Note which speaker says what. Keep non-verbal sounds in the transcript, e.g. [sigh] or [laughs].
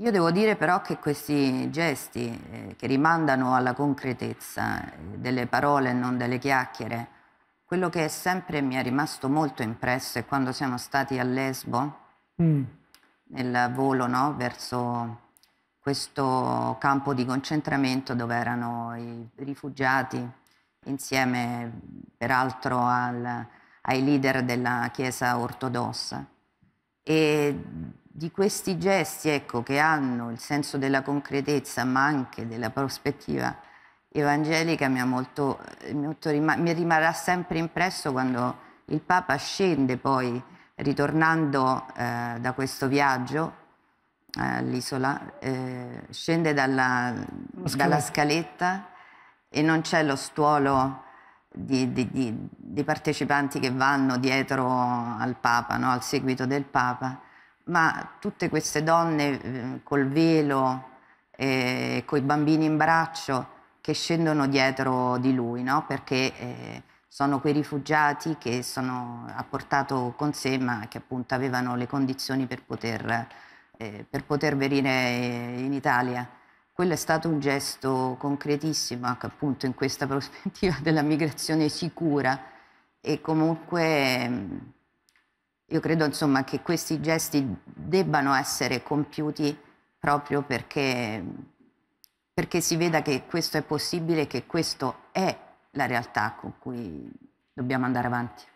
Speaker 1: Io devo dire però che questi gesti eh, che rimandano alla concretezza eh, delle parole e non delle chiacchiere, quello che è sempre mi è rimasto molto impresso è quando siamo stati a Lesbo, mm. nel volo no, verso questo campo di concentramento dove erano i rifugiati insieme peraltro al, ai leader della Chiesa ortodossa. E di questi gesti ecco, che hanno il senso della concretezza ma anche della prospettiva evangelica mi, molto, eh, molto mi rimarrà sempre impresso quando il Papa scende poi ritornando eh, da questo viaggio eh, all'isola, eh, scende dalla, dalla, scaletta e non c'è lo stuolo di, di, di, di, partecipanti che vanno dietro al Papa, no? al seguito del Papa ma tutte queste donne eh, col velo, eh, con i bambini in braccio, che scendono dietro di lui, no? perché eh, sono quei rifugiati che sono, ha portato con sé, ma che appunto avevano le condizioni per poter, eh, per poter venire eh, in Italia. Quello è stato un gesto concretissimo, anche appunto in questa [laughs] prospettiva della migrazione sicura e comunque ehm, io credo insomma che questi gesti debbano essere compiuti proprio perché, perché si veda che questo è possibile, che questa è la realtà con cui dobbiamo andare avanti.